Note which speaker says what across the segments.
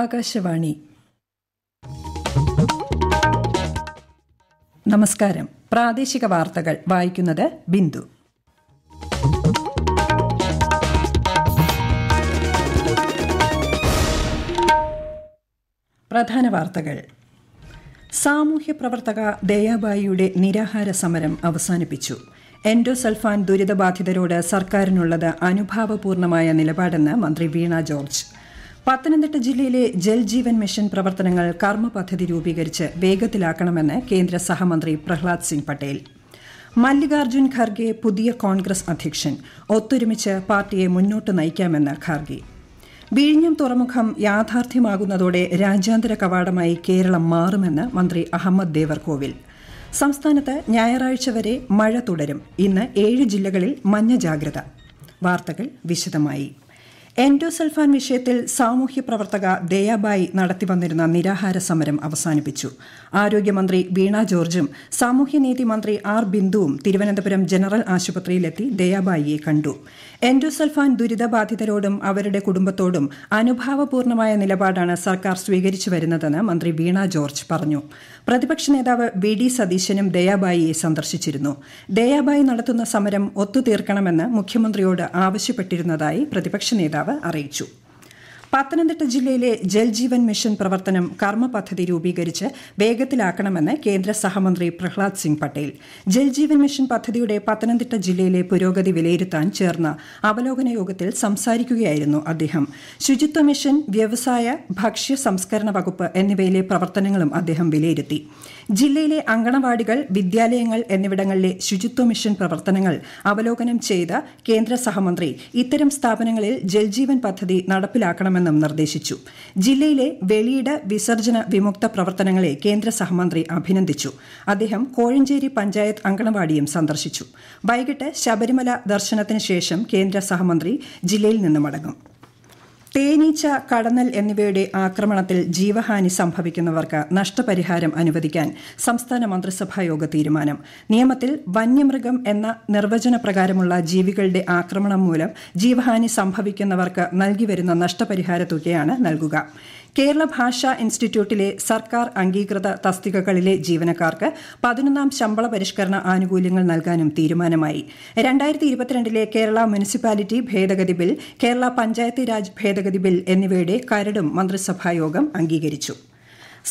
Speaker 1: ആകാശവാണി നമസ്കാരം പ്രാദേശിക വാർത്തകൾ വായിക്കുന്നത് ബിന്ദു പ്രധാന വാർത്തകൾ സാമൂഹ്യ പ്രവർത്തക ദയാബായിയുടെ നിരാഹാര സമരം അവസാനിപ്പിച്ചു എൻഡോസൾഫാൻ ദുരിതബാധിതരോട് സർക്കാരിനുള്ളത് അനുഭാവപൂർണമായ നിലപാടെന്ന് മന്ത്രി വീണ ജോർജ് പത്തനംതിട്ട ജില്ലയിലെ ജൽജീവൻ മിഷൻ പ്രവർത്തനങ്ങൾ കർമ്മ പദ്ധതി രൂപീകരിച്ച് വേഗത്തിലാക്കണമെന്ന് കേന്ദ്ര സഹമന്ത്രി പ്രഹ്ലാദ് സിംഗ് പട്ടേൽ മല്ലികാർജ്ജുൻ ഖാർഗെ പുതിയ കോൺഗ്രസ് അധ്യക്ഷൻ ഒത്തൊരുമിച്ച് പാർട്ടിയെ മുന്നോട്ട് നയിക്കാമെന്ന് ഖാർഗെ വിഴിഞ്ഞം തുറമുഖം യാഥാർത്ഥ്യമാകുന്നതോടെ രാജ്യാന്തര കവാടമായി കേരളം മാറുമെന്ന് മന്ത്രി അഹമ്മദ് ദേവർകോവിൽ സംസ്ഥാനത്ത് ഞായറാഴ്ച വരെ മഴ തുടരും ഇന്ന് ഏഴ് ജില്ലകളിൽ മഞ്ഞ ജാഗ്രത വാർത്തകൾ വിശദമായി എൻഡോസൾഫാൻ വിഷയത്തിൽ സാമൂഹ്യ പ്രവർത്തക ദയാബായി നടത്തിവന്നിരുന്ന നിരാഹാര സമരം അവസാനിപ്പിച്ചു ആരോഗ്യമന്ത്രി വീണ ജോർജും സാമൂഹ്യനീതി മന്ത്രി ആർ ബിന്ദുവും തിരുവനന്തപുരം ജനറൽ ആശുപത്രിയിലെത്തി ദയാബായിയെ കണ്ടു എൻഡോസൾഫാൻ ദുരിതബാധിതരോടും അവരുടെ കുടുംബത്തോടും അനുഭാവപൂർണമായ നിലപാടാണ് സർക്കാർ സ്വീകരിച്ചു വരുന്നതെന്ന് മന്ത്രി വീണ ജോർജ് പറഞ്ഞു പ്രതിപക്ഷ നേതാവ് വി ഡി സതീശനും ദയാബായിയെ സന്ദർശിച്ചിരുന്നു ദയാബായി നടത്തുന്ന സമരം ഒത്തുതീർക്കണമെന്ന് മുഖ്യമന്ത്രിയോട് ആവശ്യപ്പെട്ടിരുന്നതായി പ്രതിപക്ഷ നേതാവ് വക്താവ് അറിയിച്ചു പത്തനംതിട്ട ജില്ലയിലെ ജൽജീവൻ മിഷൻ പ്രവർത്തനം കർമ്മ പദ്ധതി രൂപീകരിച്ച് വേഗത്തിലാക്കണമെന്ന് കേന്ദ്ര സഹമന്ത്രി പ്രഹ്ലാദ് സിംഗ് പട്ടേൽ ജൽജീവൻ മിഷൻ പദ്ധതിയുടെ പത്തനംതിട്ട ജില്ലയിലെ പുരോഗതി വിലയിരുത്താൻ ചേർന്ന അവലോകന യോഗത്തിൽ സംസാരിക്കുകയായിരുന്നു അദ്ദേഹം ശുചിത്വ മിഷൻ വ്യവസായ ഭക്ഷ്യ സംസ്കരണ വകുപ്പ് എന്നിവയിലെ പ്രവർത്തനങ്ങളും അദ്ദേഹം വിലയിരുത്തി ജില്ലയിലെ അങ്കണവാടികൾ വിദ്യാലയങ്ങൾ എന്നിവിടങ്ങളിലെ ശുചിത്വ മിഷൻ പ്രവർത്തനങ്ങൾ അവലോകനം ചെയ്ത കേന്ദ്ര സഹമന്ത്രി ഇത്തരം സ്ഥാപനങ്ങളിൽ ജൽജീവൻ പദ്ധതി നടപ്പിലാക്കണമെന്ന് നൽകണമെന്നും നിർദ്ദേശിച്ചു ജില്ലയിലെ വെളിയിട വിസർജന വിമുക്ത പ്രവർത്തനങ്ങളെ കേന്ദ്ര സഹമന്ത്രി അഭിനന്ദിച്ചു അദ്ദേഹം കോഴഞ്ചേരി പഞ്ചായത്ത് അങ്കണവാടിയും സന്ദർശിച്ചു വൈകിട്ട് ശബരിമല ദർശനത്തിന് ശേഷം കേന്ദ്ര സഹമന്ത്രി ജില്ലയിൽ നിന്ന് മടങ്ങും തേനീച്ച കടന്നൽ എന്നിവയുടെ ആക്രമണത്തിൽ ജീവഹാനി സംഭവിക്കുന്നവർക്ക് നഷ്ടപരിഹാരം അനുവദിക്കാൻ സംസ്ഥാന മന്ത്രിസഭായോഗ തീരുമാനം നിയമത്തിൽ വന്യമൃഗം എന്ന നിർവചനപ്രകാരമുള്ള ജീവികളുടെ ആക്രമണം മൂലം ജീവഹാനി സംഭവിക്കുന്നവർക്ക് നൽകിവരുന്ന നഷ്ടപരിഹാര തുകയാണ് നൽകുക കേരള ഭാഷാ ഇൻസ്റ്റിറ്റ്യൂട്ടിലെ സർക്കാർ അംഗീകൃത തസ്തികകളിലെ ജീവനക്കാർക്ക് പതിനൊന്നാം ശമ്പള പരിഷ്കരണ ആനുകൂല്യങ്ങൾ നൽകാനും തീരുമാനമായി രണ്ടായിരത്തി ഇരുപത്തിരണ്ടിലെ കേരള മുനിസിപ്പാലിറ്റി ഭേദഗതി ബിൽ കേരള പഞ്ചായത്തി രാജ് ഭേദഗതി ഭേദഗതി ബിൽ എന്നിവയുടെ കരടും മന്ത്രിസഭായോഗം അംഗീകരിച്ചു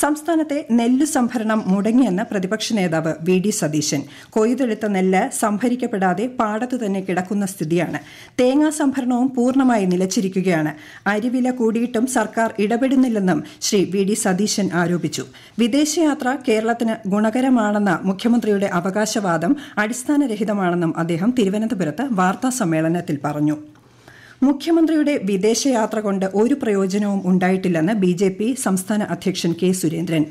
Speaker 1: സംസ്ഥാനത്തെ നെല്ല് സംഭരണം മുടങ്ങിയെന്ന പ്രതിപക്ഷ നേതാവ് വി ഡി സതീശൻ കൊയ്തെടുത്ത നെല്ല് സംഭരിക്കപ്പെടാതെ പാടത്തു തന്നെ കിടക്കുന്ന സ്ഥിതിയാണ് തേങ്ങാ സംഭരണവും പൂർണ്ണമായി നിലച്ചിരിക്കുകയാണ് അരിവില കൂടിയിട്ടും സർക്കാർ ഇടപെടുന്നില്ലെന്നും ശ്രീ വി ഡി സതീശൻ ആരോപിച്ചു വിദേശയാത്ര കേരളത്തിന് ഗുണകരമാണെന്ന മുഖ്യമന്ത്രിയുടെ അവകാശവാദം അടിസ്ഥാനരഹിതമാണെന്നും അദ്ദേഹം തിരുവനന്തപുരത്ത് വാർത്താ സമ്മേളനത്തിൽ പറഞ്ഞു മുഖ്യമന്ത്രിയുടെ വിദേശയാത്ര കൊണ്ട് ഒരു പ്രയോജനവും ഉണ്ടായിട്ടില്ലെന്ന് ബി ജെ പി സംസ്ഥാന അധ്യക്ഷൻ കെ സുരേന്ദ്രൻ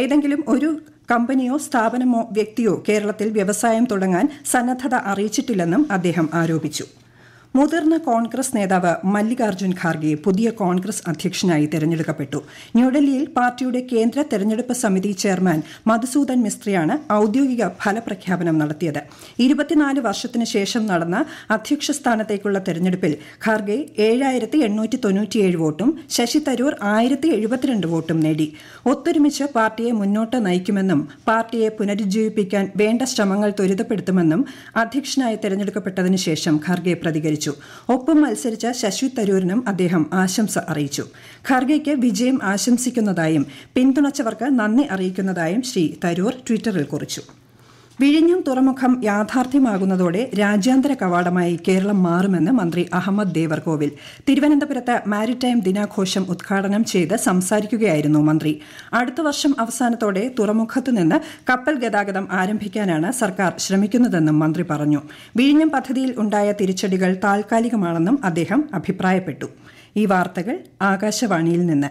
Speaker 1: ഏതെങ്കിലും ഒരു കമ്പനിയോ സ്ഥാപനമോ വ്യക്തിയോ കേരളത്തിൽ വ്യവസായം തുടങ്ങാൻ സന്നദ്ധത അറിയിച്ചിട്ടില്ലെന്നും അദ്ദേഹം ആരോപിച്ചു മുതിർന്ന കോൺഗ്രസ് നേതാവ് മല്ലികാർജ്ജുൻ ഖാർഗെ പുതിയ കോൺഗ്രസ് അധ്യക്ഷനായി തെരഞ്ഞെടുക്കപ്പെട്ടു ന്യൂഡൽഹിയിൽ പാർട്ടിയുടെ കേന്ദ്ര തെരഞ്ഞെടുപ്പ് സമിതി ചെയർമാൻ മധുസൂദൻ മിസ്ത്രിയാണ് ഔദ്യോഗിക ഫലപ്രഖ്യാപനം നടത്തിയത് ഇരുപത്തിനാല് വർഷത്തിന് ശേഷം നടന്ന അധ്യക്ഷ സ്ഥാനത്തേക്കുള്ള തെരഞ്ഞെടുപ്പിൽ ഖാർഗെ ഏഴായിരത്തി എണ്ണൂറ്റി തൊണ്ണൂറ്റിയേഴ് വോട്ടും ശശി തരൂർ ആയിരത്തി എഴുപത്തിരണ്ട് വോട്ടും നേടി ഒത്തൊരുമിച്ച് പാർട്ടിയെ മുന്നോട്ട് നയിക്കുമെന്നും പാർട്ടിയെ പുനരുജ്ജീവിപ്പിക്കാൻ വേണ്ട ശ്രമങ്ങൾ ത്വരിതപ്പെടുത്തുമെന്നും അധ്യക്ഷനായി തെരഞ്ഞെടുക്കപ്പെട്ടതിനു ശേഷം ഖാർഗെ പ്രതികരിച്ചു സ്വീകരിച്ചു ഒപ്പം മത്സരിച്ച ശശി തരൂരിനും അദ്ദേഹം ആശംസ അറിയിച്ചു ഖാർഗെയ്ക്ക് വിജയം ആശംസിക്കുന്നതായും പിന്തുണച്ചവർക്ക് നന്ദി അറിയിക്കുന്നതായും ശ്രീ തരൂർ ട്വിറ്ററിൽ കുറിച്ചു വിഴിഞ്ഞം തുറമുഖം യാഥാർത്ഥ്യമാകുന്നതോടെ രാജ്യാന്തര കവാടമായി കേരളം മാറുമെന്ന് മന്ത്രി അഹമ്മദ് ദേവർകോവിൽ തിരുവനന്തപുരത്ത് മാരിടൈം ദിനാഘോഷം ഉദ്ഘാടനം ചെയ്ത് സംസാരിക്കുകയായിരുന്നു മന്ത്രി അടുത്ത വർഷം അവസാനത്തോടെ തുറമുഖത്തു നിന്ന് കപ്പൽ ഗതാഗതം ആരംഭിക്കാനാണ് സർക്കാർ ശ്രമിക്കുന്നതെന്നും മന്ത്രി പറഞ്ഞു വിഴിഞ്ഞം പദ്ധതിയിൽ ഉണ്ടായ തിരിച്ചടികൾ താൽക്കാലികമാണെന്നും അദ്ദേഹം അഭിപ്രായപ്പെട്ടു ഈ വാർത്തകൾ ആകാശവാണിയിൽ നിന്ന്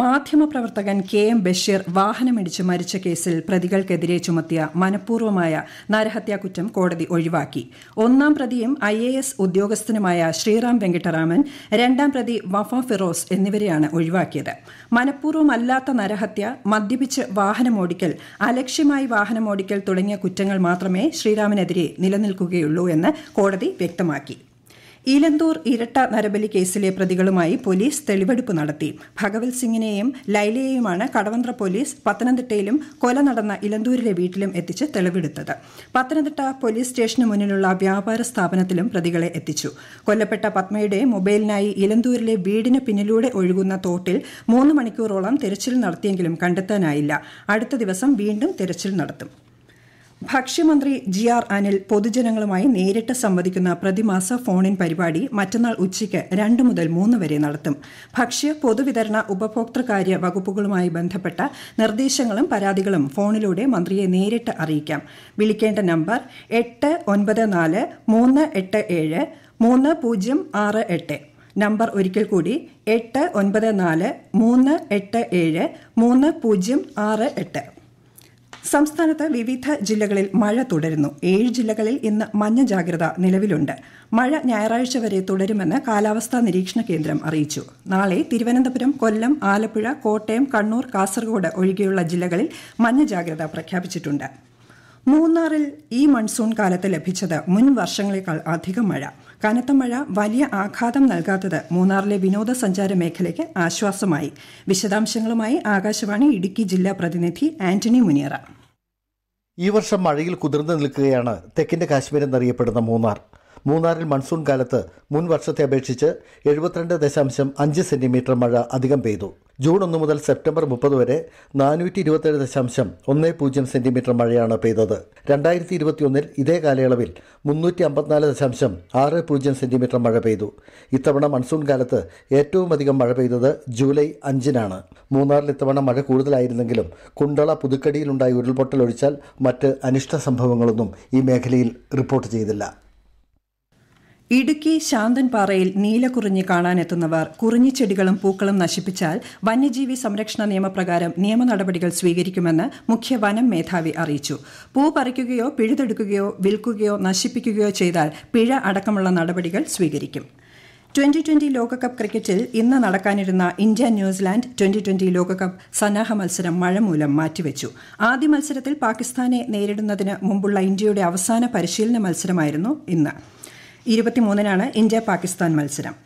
Speaker 1: മാധ്യമപ്രവർത്തകൻ കെ എം ബഷീർ വാഹനമിടിച്ച് മരിച്ച കേസിൽ പ്രതികൾക്കെതിരെ ചുമത്തിയ മനഃപൂർവമായ നരഹത്യാ കുറ്റം കോടതി ഒഴിവാക്കി ഒന്നാം പ്രതിയും ഐ എ എസ് ഉദ്യോഗസ്ഥനുമായ ശ്രീറാം വെങ്കിട്ടരാമൻ രണ്ടാം പ്രതി വഫ ഫിറോസ് എന്നിവരെയാണ് ഒഴിവാക്കിയത് മനഃപൂർവ്വമല്ലാത്ത നരഹത്യ മദ്യപിച്ച് വാഹനമോടിക്കൽ അലക്ഷ്യമായി വാഹനമോടിക്കൽ തുടങ്ങിയ കുറ്റങ്ങൾ മാത്രമേ ശ്രീറാമിനെതിരെ നിലനിൽക്കുകയുള്ളൂ എന്ന് കോടതി വ്യക്തമാക്കി ഇലന്തൂർ ഇരട്ട നരബലി കേസിലെ പ്രതികളുമായി പോലീസ് തെളിവെടുപ്പ് നടത്തി ഭഗവത് സിംഗിനെയും ലൈലയെയുമാണ് കടവന്ത്ര പോലീസ് പത്തനംതിട്ടയിലും കൊല നടന്ന ഇലന്തൂരിലെ വീട്ടിലും എത്തിച്ച് തെളിവെടുത്തത് പത്തനംതിട്ട പോലീസ് സ്റ്റേഷന് മുന്നിലുള്ള വ്യാപാര സ്ഥാപനത്തിലും പ്രതികളെ എത്തിച്ചു കൊല്ലപ്പെട്ട പത്മയുടെ മൊബൈലിനായി ഇലന്തൂരിലെ വീടിന് പിന്നിലൂടെ ഒഴുകുന്ന തോട്ടിൽ മൂന്ന് മണിക്കൂറോളം തിരച്ചിൽ നടത്തിയെങ്കിലും കണ്ടെത്താനായില്ല അടുത്ത ദിവസം വീണ്ടും തിരച്ചിൽ നടത്തും ഭക്ഷ്യമന്ത്രി ജി ആർ അനിൽ പൊതുജനങ്ങളുമായി നേരിട്ട് സംവദിക്കുന്ന പ്രതിമാസ ഫോണിൻ പരിപാടി മറ്റന്നാൾ ഉച്ചയ്ക്ക് രണ്ട് മുതൽ മൂന്ന് വരെ നടത്തും ഭക്ഷ്യ പൊതുവിതരണ ഉപഭോക്തൃകാര്യ വകുപ്പുകളുമായി ബന്ധപ്പെട്ട നിർദ്ദേശങ്ങളും പരാതികളും ഫോണിലൂടെ മന്ത്രിയെ നേരിട്ട് അറിയിക്കാം വിളിക്കേണ്ട നമ്പർ എട്ട് ഒൻപത് നാല് മൂന്ന് എട്ട് ഏഴ് മൂന്ന് പൂജ്യം ആറ് എട്ട് നമ്പർ ഒരിക്കൽ കൂടി എട്ട് ഒൻപത് നാല് മൂന്ന് എട്ട് ഏഴ് മൂന്ന് പൂജ്യം ആറ് എട്ട് സംസ്ഥാനത്ത് വിവിധ ജില്ലകളിൽ മഴ തുടരുന്നു ഏഴ് ജില്ലകളിൽ ഇന്ന് മഞ്ഞ ജാഗ്രത നിലവിലുണ്ട് മഴ ഞായറാഴ്ച വരെ തുടരുമെന്ന് കാലാവസ്ഥാ നിരീക്ഷണ കേന്ദ്രം അറിയിച്ചു നാളെ തിരുവനന്തപുരം കൊല്ലം ആലപ്പുഴ കോട്ടയം കണ്ണൂർ കാസർഗോഡ് ഒഴികെയുള്ള ജില്ലകളിൽ മഞ്ഞ ജാഗ്രത പ്രഖ്യാപിച്ചിട്ടുണ്ട് മൂന്നാറിൽ ഈ മൺസൂൺ കാലത്ത് ലഭിച്ചത് മുൻ വർഷങ്ങളേക്കാൾ അധികം മഴ കനത്ത മഴ വലിയ ആഘാതം നൽകാത്തത് മൂന്നാറിലെ വിനോദസഞ്ചാര മേഖലയ്ക്ക് ആശ്വാസമായി വിശദാംശങ്ങളുമായി ആകാശവാണി ഇടുക്കി ജില്ലാ പ്രതിനിധി ആന്റണി മുനിയറ ഈ വർഷം മഴയിൽ കുതിർന്നു നിൽക്കുകയാണ് തെക്കിന്റെ കാശ്മീർ എന്നറിയപ്പെടുന്ന മൂന്നാർ മൂന്നാറിൽ മൺസൂൺ കാലത്ത് മുൻ വർഷത്തെ അപേക്ഷിച്ച് എഴുപത്തിരണ്ട് ദശാംശം അഞ്ച് സെന്റിമീറ്റർ മഴ അധികം പെയ്തു ജൂൺ ഒന്ന് മുതൽ സെപ്റ്റംബർ മുപ്പത് വരെ നാനൂറ്റി ഇരുപത്തേഴ് ദശാംശം ഒന്ന് പൂജ്യം സെന്റിമീറ്റർ മഴയാണ് പെയ്തത് രണ്ടായിരത്തി ഇരുപത്തിയൊന്നിൽ ഇതേ കാലയളവിൽ മുന്നൂറ്റി അമ്പത്തിനാല് ദശാംശം ആറ് പൂജ്യം സെന്റിമീറ്റർ മഴ പെയ്തു ഇത്തവണ മൺസൂൺ കാലത്ത് ഏറ്റവും അധികം മഴ പെയ്തത് ജൂലൈ അഞ്ചിനാണ് മൂന്നാറിൽ ഇത്തവണ മഴ കൂടുതലായിരുന്നെങ്കിലും കുണ്ടള പുതുക്കടിയിലുണ്ടായ ഉരുൾപൊട്ടൽ ഒഴിച്ചാൽ മറ്റ് അനിഷ്ട സംഭവങ്ങളൊന്നും ഈ മേഖലയിൽ റിപ്പോർട്ട് ചെയ്തില്ല ഇടുക്കി ശാന്തൻപാറയിൽ നീലക്കുറിഞ്ഞി കാണാനെത്തുന്നവർ ചെടികളും പൂക്കളും നശിപ്പിച്ചാൽ വന്യജീവി സംരക്ഷണ നിയമപ്രകാരം നിയമ നടപടികൾ സ്വീകരിക്കുമെന്ന് മുഖ്യ വനം മേധാവി അറിയിച്ചു പൂ പറിക്കുകയോ പിഴുതെടുക്കുകയോ വിൽക്കുകയോ നശിപ്പിക്കുകയോ ചെയ്താൽ പിഴ അടക്കമുള്ള നടപടികൾ സ്വീകരിക്കും ട്വന്റി ട്വന്റി ലോകകപ്പ് ക്രിക്കറ്റിൽ ഇന്ന് നടക്കാനിരുന്ന ഇന്ത്യ ന്യൂസിലാൻഡ് ട്വന്റി ട്വന്റി ലോകകപ്പ് സന്നാഹ മത്സരം മഴ മൂലം മാറ്റിവെച്ചു ആദ്യ മത്സരത്തിൽ പാകിസ്ഥാനെ നേരിടുന്നതിന് മുമ്പുള്ള ഇന്ത്യയുടെ അവസാന പരിശീലന മത്സരമായിരുന്നു ഇന്ന് ഇരുപത്തിമൂന്നിനാണ് ഇന്ത്യ പാകിസ്ഥാൻ മത്സരം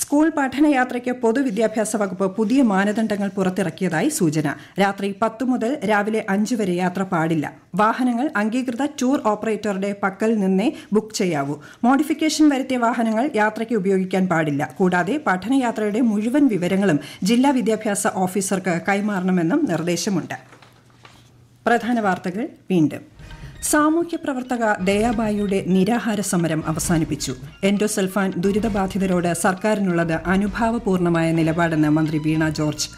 Speaker 1: സ്കൂൾ പഠനയാത്രയ്ക്ക് പൊതുവിദ്യാഭ്യാസ വകുപ്പ് പുതിയ മാനദണ്ഡങ്ങൾ പുറത്തിറക്കിയതായി സൂചന രാത്രി പത്ത് മുതൽ രാവിലെ അഞ്ച് വരെ യാത്ര പാടില്ല വാഹനങ്ങൾ അംഗീകൃത ടൂർ ഓപ്പറേറ്ററുടെ പക്കൽ നിന്നേ ബുക്ക് ചെയ്യാവൂ മോഡിഫിക്കേഷൻ വരുത്തിയ വാഹനങ്ങൾ യാത്രയ്ക്ക് ഉപയോഗിക്കാൻ പാടില്ല കൂടാതെ പഠനയാത്രയുടെ മുഴുവൻ വിവരങ്ങളും ജില്ലാ വിദ്യാഭ്യാസ ഓഫീസർക്ക് കൈമാറണമെന്നും നിർദ്ദേശമുണ്ട് പ്രധാന വാർത്തകൾ വീണ്ടും സാമൂഹ്യ പ്രവർത്തക ദയാബായിയുടെ നിരാഹാര സമരം അവസാനിപ്പിച്ചു എൻഡോസൽഫാൻ ദുരിതബാധിതരോട് സർക്കാരിനുള്ളത് അനുഭാവപൂർണമായ നിലപാടെന്ന് മന്ത്രി വീണ ജോർജ്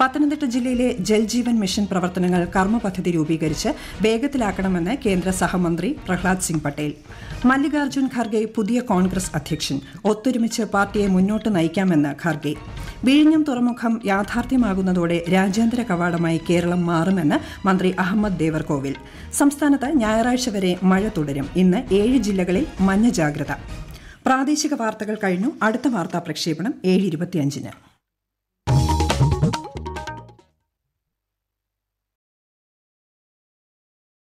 Speaker 1: പത്തനംതിട്ട ജില്ലയിലെ ജൽജീവൻ മിഷൻ പ്രവർത്തനങ്ങൾ കർമ്മ പദ്ധതി രൂപീകരിച്ച് വേഗത്തിലാക്കണമെന്ന് കേന്ദ്ര സഹമന്ത്രി പ്രഹ്ലാദ് സിംഗ് പട്ടേൽ മല്ലികാർജ്ജുൻ ഖർഗെ പുതിയ കോൺഗ്രസ് അധ്യക്ഷൻ ഒത്തൊരുമിച്ച് പാർട്ടിയെ മുന്നോട്ട് നയിക്കാമെന്ന് ഖർഗെ വിഴിഞ്ഞം തുറമുഖം യാഥാർത്ഥ്യമാകുന്നതോടെ രാജ്യാന്തര കവാടമായി കേരളം മാറുമെന്ന് മന്ത്രി അഹമ്മദ് ദേവർകോവിൽ സംസ്ഥാനത്ത് ഞായറാഴ്ച വരെ മഴ തുടരും ഇന്ന് ഏഴ് ജില്ലകളിൽ മഞ്ഞ ജാഗ്രത പ്രാദേശിക വാർത്തകൾ കഴിഞ്ഞു അടുത്ത വാർത്താ പ്രക്ഷേപണം ഏഴ് ഇരുപത്തിയഞ്ചിന്